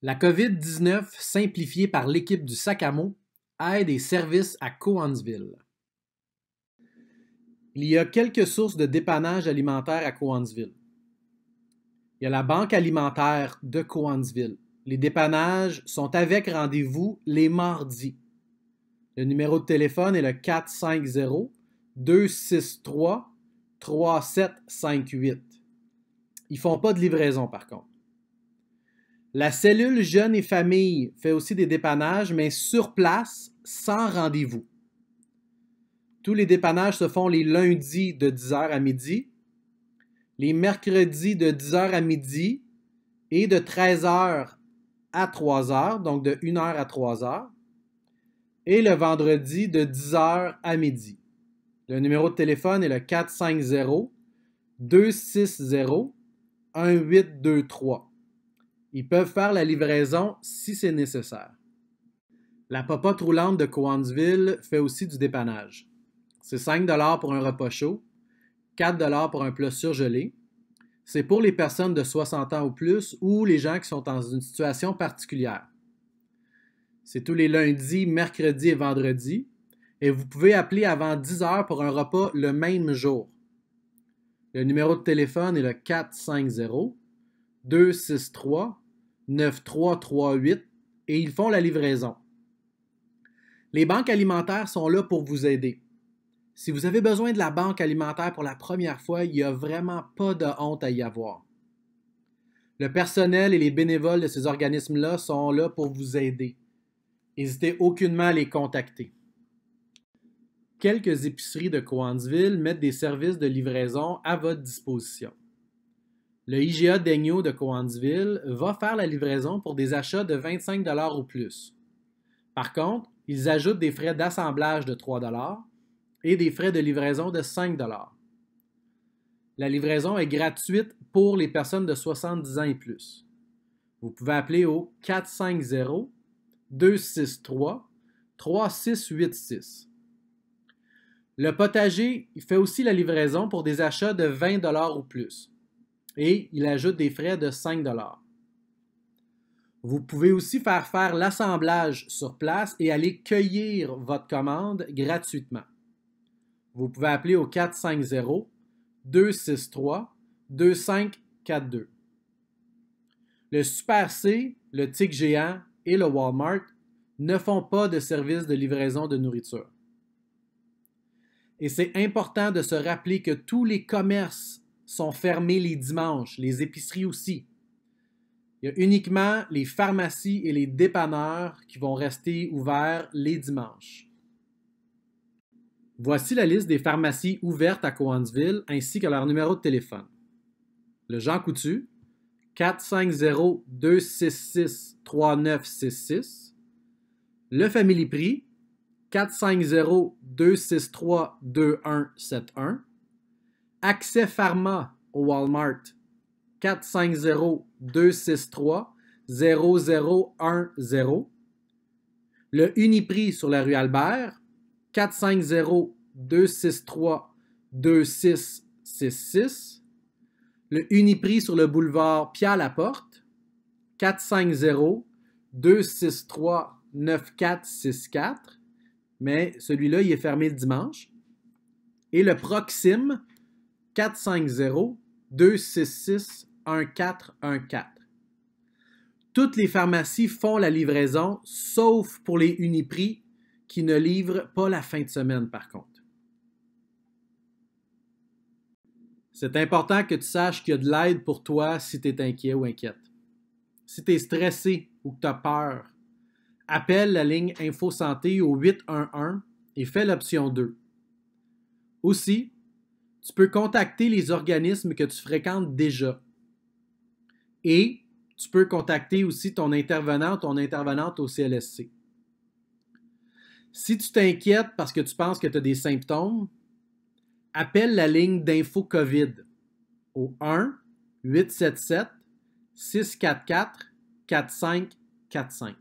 La COVID-19, simplifiée par l'équipe du Sacamo, aide et services à Coansville. Il y a quelques sources de dépannage alimentaire à Coansville. Il y a la banque alimentaire de Coansville. Les dépannages sont avec rendez-vous les mardis. Le numéro de téléphone est le 450 263 3758. Ils font pas de livraison par contre. La cellule Jeunes et famille fait aussi des dépannages, mais sur place, sans rendez-vous. Tous les dépannages se font les lundis de 10h à midi, les mercredis de 10h à midi et de 13h à 3h, donc de 1h à 3h, et le vendredi de 10h à midi. Le numéro de téléphone est le 450 260 1823. Ils peuvent faire la livraison si c'est nécessaire. La popote roulante de Coansville fait aussi du dépannage. C'est 5 pour un repas chaud, 4 pour un plat surgelé. C'est pour les personnes de 60 ans ou plus ou les gens qui sont dans une situation particulière. C'est tous les lundis, mercredis et vendredis. Et vous pouvez appeler avant 10 heures pour un repas le même jour. Le numéro de téléphone est le 450 263 9338 et ils font la livraison. Les banques alimentaires sont là pour vous aider. Si vous avez besoin de la banque alimentaire pour la première fois, il n'y a vraiment pas de honte à y avoir. Le personnel et les bénévoles de ces organismes-là sont là pour vous aider. N'hésitez aucunement à les contacter. Quelques épiceries de Coansville mettent des services de livraison à votre disposition le IGA Daigneau de Coansville va faire la livraison pour des achats de 25 ou plus. Par contre, ils ajoutent des frais d'assemblage de 3 et des frais de livraison de 5 La livraison est gratuite pour les personnes de 70 ans et plus. Vous pouvez appeler au 450 263 3686. Le potager fait aussi la livraison pour des achats de 20 ou plus et il ajoute des frais de 5 Vous pouvez aussi faire faire l'assemblage sur place et aller cueillir votre commande gratuitement. Vous pouvez appeler au 450 263 2542. Le Super C, le Tic Géant et le Walmart ne font pas de service de livraison de nourriture. Et c'est important de se rappeler que tous les commerces sont fermés les dimanches, les épiceries aussi. Il y a uniquement les pharmacies et les dépanneurs qui vont rester ouverts les dimanches. Voici la liste des pharmacies ouvertes à Coansville ainsi que leur numéro de téléphone. Le Jean Coutu, 450-266-3966. Le Family Prix, 450-263-2171. Accès Pharma au Walmart 450 263 0010. Le Uniprix sur la rue Albert 450 263 2666. Le Uniprix sur le boulevard Pierre-Laporte 450 263 9464, mais celui-là, il est fermé le dimanche. Et le Proxime 450-266-1414. Toutes les pharmacies font la livraison, sauf pour les Uniprix, qui ne livrent pas la fin de semaine par contre. C'est important que tu saches qu'il y a de l'aide pour toi si tu es inquiet ou inquiète. Si tu es stressé ou que tu as peur, appelle la ligne Info Santé au 811 et fais l'option 2. Aussi, tu peux contacter les organismes que tu fréquentes déjà. Et tu peux contacter aussi ton intervenant, ton intervenante au CLSC. Si tu t'inquiètes parce que tu penses que tu as des symptômes, appelle la ligne d'info COVID au 1 877 644 4545.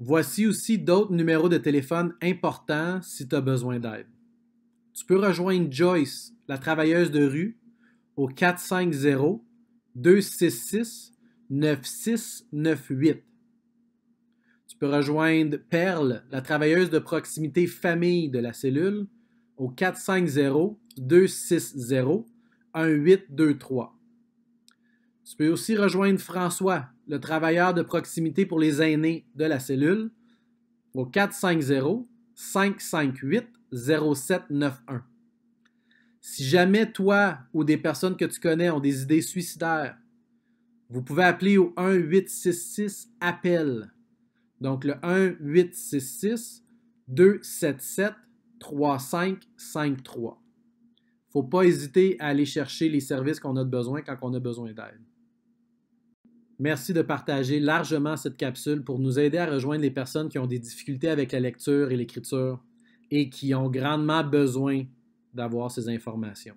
Voici aussi d'autres numéros de téléphone importants si tu as besoin d'aide tu peux rejoindre Joyce, la travailleuse de rue, au 450-266-9698. Tu peux rejoindre Perle, la travailleuse de proximité famille de la cellule, au 450-260-1823. Tu peux aussi rejoindre François, le travailleur de proximité pour les aînés de la cellule, au 450-558 0791. Si jamais toi ou des personnes que tu connais ont des idées suicidaires, vous pouvez appeler au 1866 appel. Donc le 1866 277 3553. Faut pas hésiter à aller chercher les services qu'on a besoin quand on a besoin d'aide. Merci de partager largement cette capsule pour nous aider à rejoindre les personnes qui ont des difficultés avec la lecture et l'écriture et qui ont grandement besoin d'avoir ces informations.